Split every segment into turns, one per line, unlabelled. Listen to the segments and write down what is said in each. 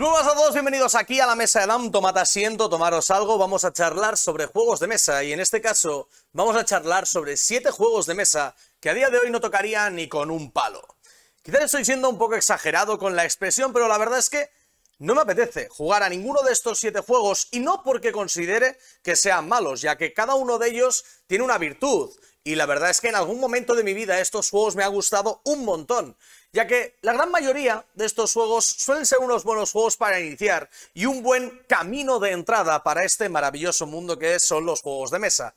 ¡Hola a todos, bienvenidos aquí a la mesa de DAM, tomate asiento, tomaros algo, vamos a charlar sobre juegos de mesa y en este caso vamos a charlar sobre 7 juegos de mesa que a día de hoy no tocaría ni con un palo. Quizás estoy siendo un poco exagerado con la expresión, pero la verdad es que no me apetece jugar a ninguno de estos 7 juegos y no porque considere que sean malos, ya que cada uno de ellos tiene una virtud y la verdad es que en algún momento de mi vida estos juegos me han gustado un montón, ya que la gran mayoría de estos juegos suelen ser unos buenos juegos para iniciar y un buen camino de entrada para este maravilloso mundo que son los juegos de mesa.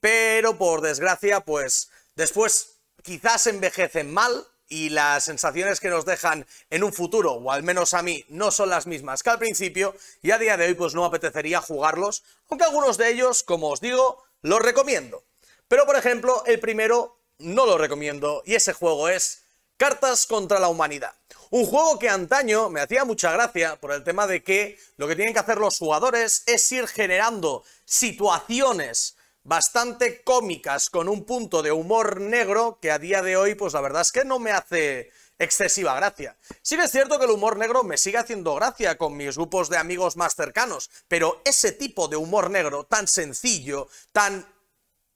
Pero por desgracia, pues después quizás envejecen mal y las sensaciones que nos dejan en un futuro, o al menos a mí, no son las mismas que al principio y a día de hoy pues no apetecería jugarlos, aunque algunos de ellos, como os digo, los recomiendo. Pero, por ejemplo, el primero no lo recomiendo y ese juego es Cartas contra la Humanidad. Un juego que antaño me hacía mucha gracia por el tema de que lo que tienen que hacer los jugadores es ir generando situaciones bastante cómicas con un punto de humor negro que a día de hoy pues la verdad es que no me hace excesiva gracia. Sí que es cierto que el humor negro me sigue haciendo gracia con mis grupos de amigos más cercanos, pero ese tipo de humor negro tan sencillo, tan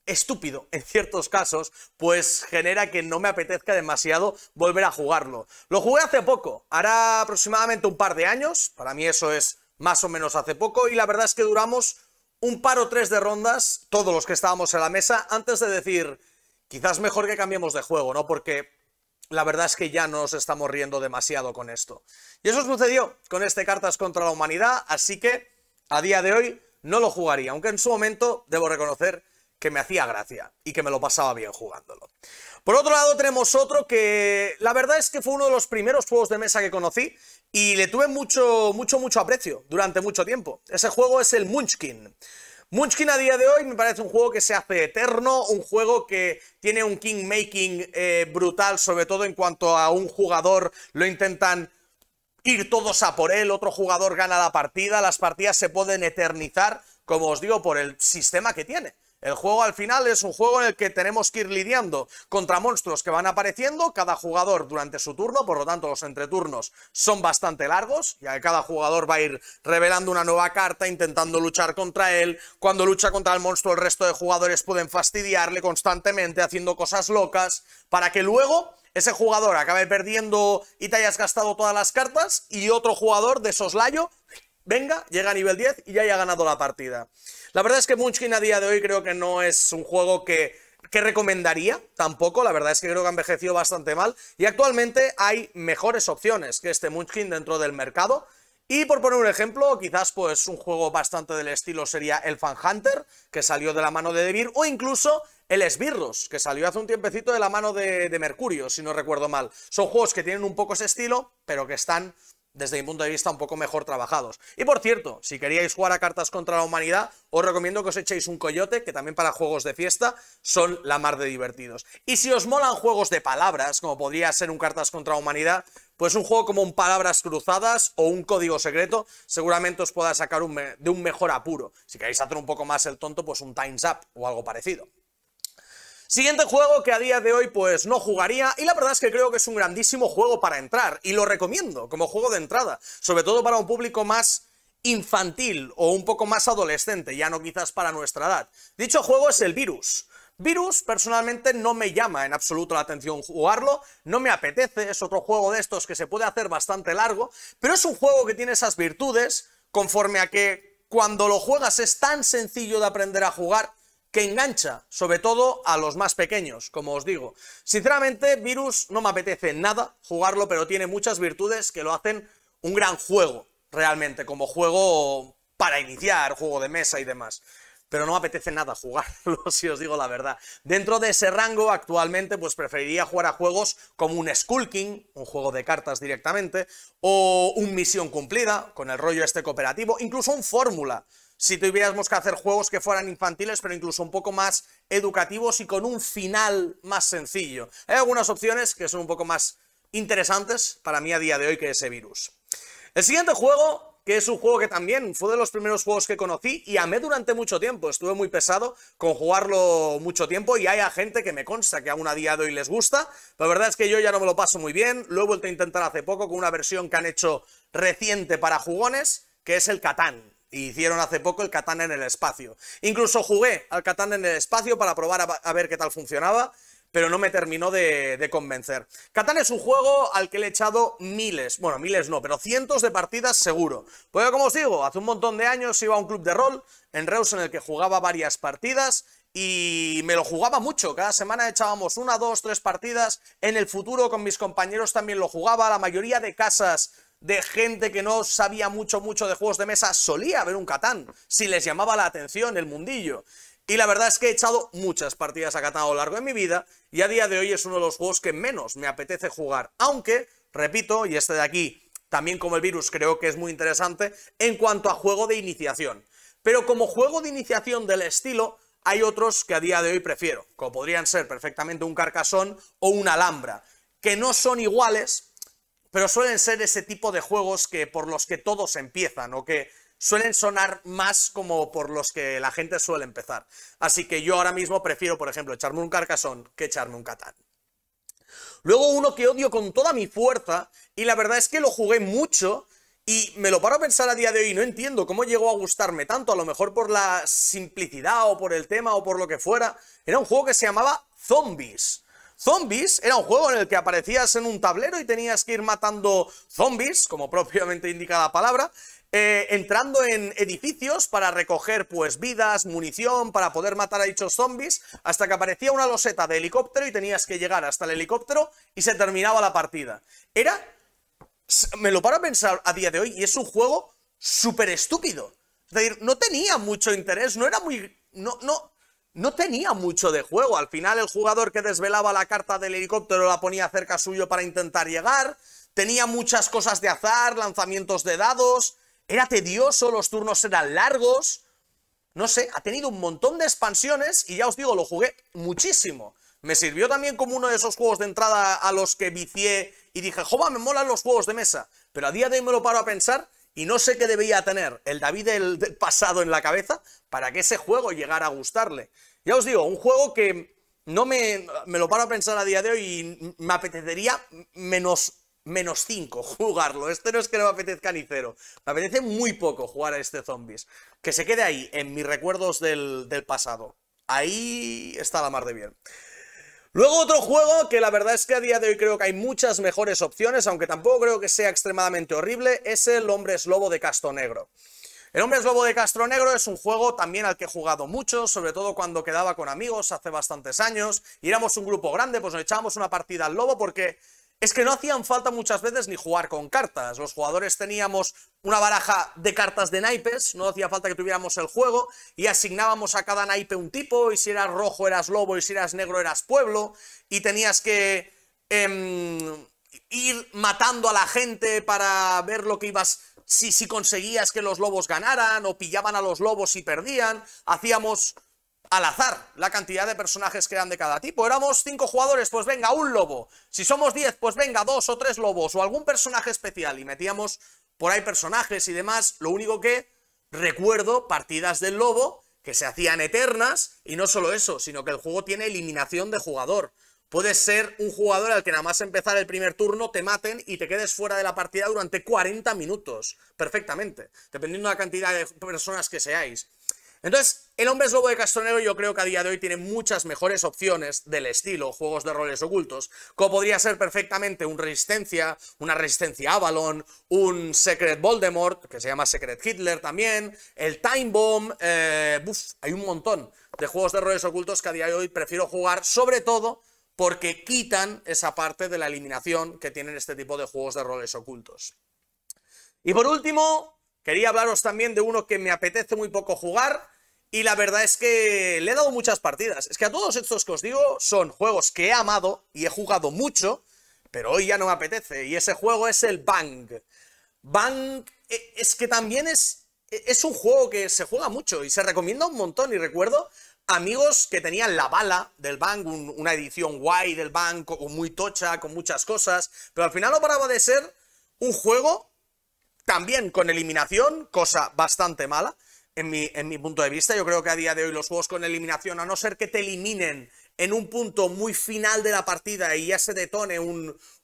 estúpido en ciertos casos, pues genera que no me apetezca demasiado volver a jugarlo. Lo jugué hace poco, hará aproximadamente un par de años, para mí eso es más o menos hace poco, y la verdad es que duramos un par o tres de rondas, todos los que estábamos en la mesa, antes de decir, quizás mejor que cambiemos de juego, ¿no? Porque la verdad es que ya nos estamos riendo demasiado con esto. Y eso sucedió con este Cartas contra la Humanidad, así que a día de hoy no lo jugaría, aunque en su momento, debo reconocer, que me hacía gracia y que me lo pasaba bien jugándolo. Por otro lado tenemos otro que la verdad es que fue uno de los primeros juegos de mesa que conocí y le tuve mucho, mucho, mucho aprecio durante mucho tiempo. Ese juego es el Munchkin. Munchkin a día de hoy me parece un juego que se hace eterno, un juego que tiene un king-making eh, brutal, sobre todo en cuanto a un jugador lo intentan ir todos a por él, otro jugador gana la partida, las partidas se pueden eternizar, como os digo, por el sistema que tiene. El juego al final es un juego en el que tenemos que ir lidiando contra monstruos que van apareciendo, cada jugador durante su turno, por lo tanto los entreturnos son bastante largos, ya que cada jugador va a ir revelando una nueva carta, intentando luchar contra él, cuando lucha contra el monstruo el resto de jugadores pueden fastidiarle constantemente haciendo cosas locas, para que luego ese jugador acabe perdiendo y te hayas gastado todas las cartas y otro jugador de soslayo venga, llega a nivel 10 y ya haya ganado la partida. La verdad es que Munchkin a día de hoy creo que no es un juego que, recomendaría tampoco, la verdad es que creo que ha envejecido bastante mal y actualmente hay mejores opciones que este Munchkin dentro del mercado. Y por poner un ejemplo, quizás pues un juego bastante del estilo sería el Fan Hunter, que salió de la mano de Devir, o incluso el Esbirros, que salió hace un tiempecito de la mano de Mercurio, si no recuerdo mal. Son juegos que tienen un poco ese estilo, pero que están desde mi punto de vista, un poco mejor trabajados. Y por cierto, si queríais jugar a cartas contra la humanidad, os recomiendo que os echéis un coyote, que también para juegos de fiesta son la mar de divertidos. Y si os molan juegos de palabras, como podría ser un cartas contra la humanidad, pues un juego como un palabras cruzadas o un código secreto, seguramente os pueda sacar de un mejor apuro. Si queréis hacer un poco más el tonto, pues un times up o algo parecido. Siguiente juego que a día de hoy pues no jugaría y la verdad es que creo que es un grandísimo juego para entrar y lo recomiendo como juego de entrada, sobre todo para un público más infantil o un poco más adolescente, ya no quizás para nuestra edad. Dicho juego es el Virus. Virus personalmente no me llama en absoluto la atención jugarlo, no me apetece, es otro juego de estos que se puede hacer bastante largo, pero es un juego que tiene esas virtudes conforme a que cuando lo juegas es tan sencillo de aprender a jugar que engancha, sobre todo a los más pequeños, como os digo. Sinceramente, Virus no me apetece nada jugarlo, pero tiene muchas virtudes que lo hacen un gran juego, realmente, como juego para iniciar, juego de mesa y demás. Pero no me apetece nada jugarlo, si os digo la verdad. Dentro de ese rango, actualmente, pues preferiría jugar a juegos como un Skulking, un juego de cartas directamente, o un Misión Cumplida, con el rollo este cooperativo, incluso un Fórmula, si tuviéramos que hacer juegos que fueran infantiles, pero incluso un poco más educativos y con un final más sencillo. Hay algunas opciones que son un poco más interesantes para mí a día de hoy que ese virus. El siguiente juego, que es un juego que también fue de los primeros juegos que conocí y amé durante mucho tiempo, estuve muy pesado con jugarlo mucho tiempo y hay gente que me consta que aún a día de hoy les gusta, pero la verdad es que yo ya no me lo paso muy bien, lo he vuelto a intentar hace poco con una versión que han hecho reciente para jugones, que es el Catán hicieron hace poco el Catán en el espacio. Incluso jugué al Catán en el espacio para probar a, ver qué tal funcionaba, pero no me terminó de, convencer. Catán es un juego al que le he echado miles, bueno, miles no, pero cientos de partidas seguro. Porque como os digo, hace un montón de años iba a un club de rol en Reus en el que jugaba varias partidas y me lo jugaba mucho. Cada semana echábamos una, dos, tres partidas. En el futuro con mis compañeros también lo jugaba. La mayoría de casas de gente que no sabía mucho, mucho de juegos de mesa, solía ver un Catán, si les llamaba la atención el mundillo. Y la verdad es que he echado muchas partidas a Catán a lo largo de mi vida y a día de hoy es uno de los juegos que menos me apetece jugar. Aunque, repito, y este de aquí, también como el virus, creo que es muy interesante en cuanto a juego de iniciación. Pero como juego de iniciación del estilo, hay otros que a día de hoy prefiero, como podrían ser perfectamente un carcasón o una alhambra, que no son iguales, pero suelen ser ese tipo de juegos que por los que todos empiezan o que suelen sonar más como por los que la gente suele empezar. Así que yo ahora mismo prefiero, por ejemplo, echarme un carcasón que echarme un Catán. Luego uno que odio con toda mi fuerza, y la verdad es que lo jugué mucho, y me lo paro a pensar a día de hoy, no entiendo cómo llegó a gustarme tanto, a lo mejor por la simplicidad o por el tema o por lo que fuera. Era un juego que se llamaba Zombies. Zombies era un juego en el que aparecías en un tablero y tenías que ir matando zombies, como propiamente indica la palabra, eh, entrando en edificios para recoger pues vidas, munición, para poder matar a dichos zombies, hasta que aparecía una loseta de helicóptero y tenías que llegar hasta el helicóptero y se terminaba la partida. Era, me lo paro a pensar a día de hoy, y es un juego súper estúpido. Es decir, no tenía mucho interés, no era muy... No, no, no tenía mucho de juego. Al final el jugador que desvelaba la carta del helicóptero la ponía cerca suyo para intentar llegar. Tenía muchas cosas de azar, lanzamientos de dados. Era tedioso, los turnos eran largos. No sé, ha tenido un montón de expansiones y ya os digo, lo jugué muchísimo. Me sirvió también como uno de esos juegos de entrada a los que vicié y dije, ¡Joma, me molan los juegos de mesa. Pero a día de hoy me lo paro a pensar y no sé qué debía tener el David del, pasado en la cabeza para que ese juego llegara a gustarle. Ya os digo, un juego que no me, me lo paro a pensar a día de hoy y me apetecería menos menos 5 jugarlo. Este no es que no me apetezca ni cero. Me apetece muy poco jugar a este zombies. Que se quede ahí, en mis recuerdos del, del pasado. Ahí está la mar de bien. Luego otro juego que la verdad es que a día de hoy creo que hay muchas mejores opciones, aunque tampoco creo que sea extremadamente horrible, es el Hombre Lobo de Castro Negro. El Hombre Lobo de Castro Negro es un juego también al que he jugado mucho, sobre todo cuando quedaba con amigos hace bastantes años, y éramos un grupo grande, pues nos echábamos una partida al lobo porque es que no hacían falta muchas veces ni jugar con cartas. Los jugadores teníamos una baraja de cartas de naipes, no hacía falta que tuviéramos el juego, y asignábamos a cada naipe un tipo, y si eras rojo eras lobo, y si eras negro eras pueblo, y tenías que em, ir matando a la gente para ver lo que ibas... Si, si conseguías que los lobos ganaran o pillaban a los lobos y perdían, hacíamos al azar la cantidad de personajes que eran de cada tipo. Éramos cinco jugadores, pues venga, un lobo. Si somos 10, pues venga, dos o tres lobos o algún personaje especial. Y metíamos por ahí personajes y demás. Lo único que recuerdo partidas del lobo que se hacían eternas. Y no solo eso, sino que el juego tiene eliminación de jugador. Puedes ser un jugador al que nada más empezar el primer turno te maten y te quedes fuera de la partida durante 40 minutos. Perfectamente. Dependiendo de la cantidad de personas que seáis. Entonces, el hombre es lobo de Castronero yo creo que a día de hoy tiene muchas mejores opciones del estilo juegos de roles ocultos, como podría ser perfectamente un Resistencia, una Resistencia Avalon, un Secret Voldemort, que se llama Secret Hitler también, el Time Bomb, eh, hay un montón de juegos de roles ocultos que a día de hoy prefiero jugar, sobre todo porque quitan esa parte de la eliminación que tienen este tipo de juegos de roles ocultos. Y por último, quería hablaros también de uno que me apetece muy poco jugar, y la verdad es que le he dado muchas partidas. Es que a todos estos que os digo son juegos que he amado y he jugado mucho, pero hoy ya no me apetece. Y ese juego es el Bang. Bang e, es que también es, e, es un juego que se juega mucho y se recomienda un montón. Y recuerdo amigos que tenían la bala del Bang, una edición guay del Bang, muy tocha, con muchas cosas, pero al final no paraba de ser un juego también con eliminación, cosa bastante mala, en mi, punto de vista, yo creo que a día de hoy los juegos con eliminación, a no ser que te eliminen en un punto muy final de la partida y ya se detone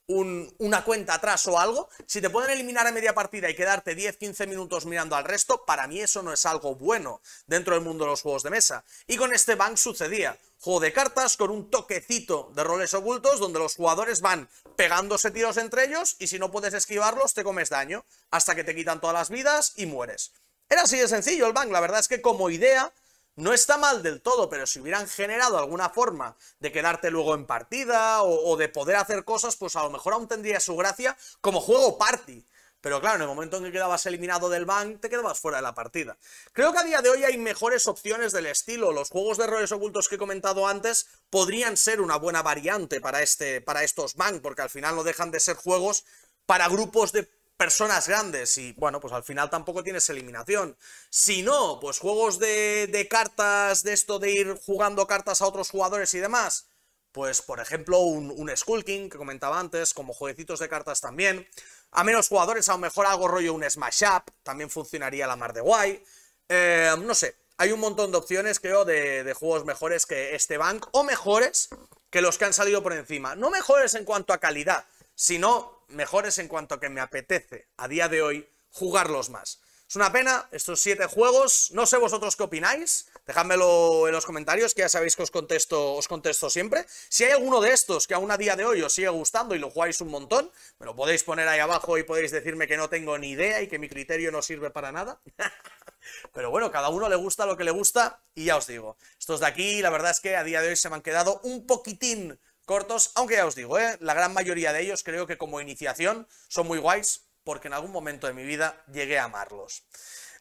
una cuenta atrás o algo, si te pueden eliminar a media partida y quedarte 10-15 minutos mirando al resto, para mí eso no es algo bueno dentro del mundo de los juegos de mesa. Y con este bank sucedía. Juego de cartas con un toquecito de roles ocultos donde los jugadores van pegándose tiros entre ellos y si no puedes esquivarlos te comes daño hasta que te quitan todas las vidas y mueres. Era así de sencillo el bank, la verdad es que como idea no está mal del todo, pero si hubieran generado alguna forma de quedarte luego en partida o, de poder hacer cosas, pues a lo mejor aún tendría su gracia como juego party. Pero claro, en el momento en que quedabas eliminado del bang, te quedabas fuera de la partida. Creo que a día de hoy hay mejores opciones del estilo. Los juegos de errores ocultos que he comentado antes podrían ser una buena variante para, este, para estos bank, porque al final no dejan de ser juegos para grupos de personas grandes y bueno, pues al final tampoco tienes eliminación. Si no, pues juegos de, cartas, de esto de ir jugando cartas a otros jugadores y demás, pues por ejemplo un, un Skulking que comentaba antes, como jueguecitos de cartas también. A menos jugadores, a lo mejor hago rollo un Smash Up, también funcionaría la mar de guay. Eh, no sé, hay un montón de opciones creo de juegos mejores que este bank o mejores que los que han salido por encima. No mejores en cuanto a calidad, sino mejores en cuanto a que me apetece a día de hoy jugarlos más. Es una pena estos siete juegos, no sé vosotros qué opináis, Dejadmelo en los comentarios que ya sabéis que os contesto, os contesto siempre. Si hay alguno de estos que aún a día de hoy os sigue gustando y lo jugáis un montón, me lo podéis poner ahí abajo y podéis decirme que no tengo ni idea y que mi criterio no sirve para nada. Pero bueno, cada uno le gusta lo que le gusta y ya os digo, estos de aquí la verdad es que a día de hoy se me han quedado un poquitín cortos, aunque ya os digo, ¿eh? la gran mayoría de ellos creo que como iniciación son muy guays porque en algún momento de mi vida llegué a amarlos.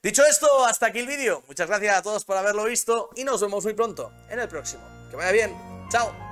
Dicho esto, hasta aquí el vídeo. Muchas gracias a todos por haberlo visto y nos vemos muy pronto en el próximo. Que vaya bien. Chao.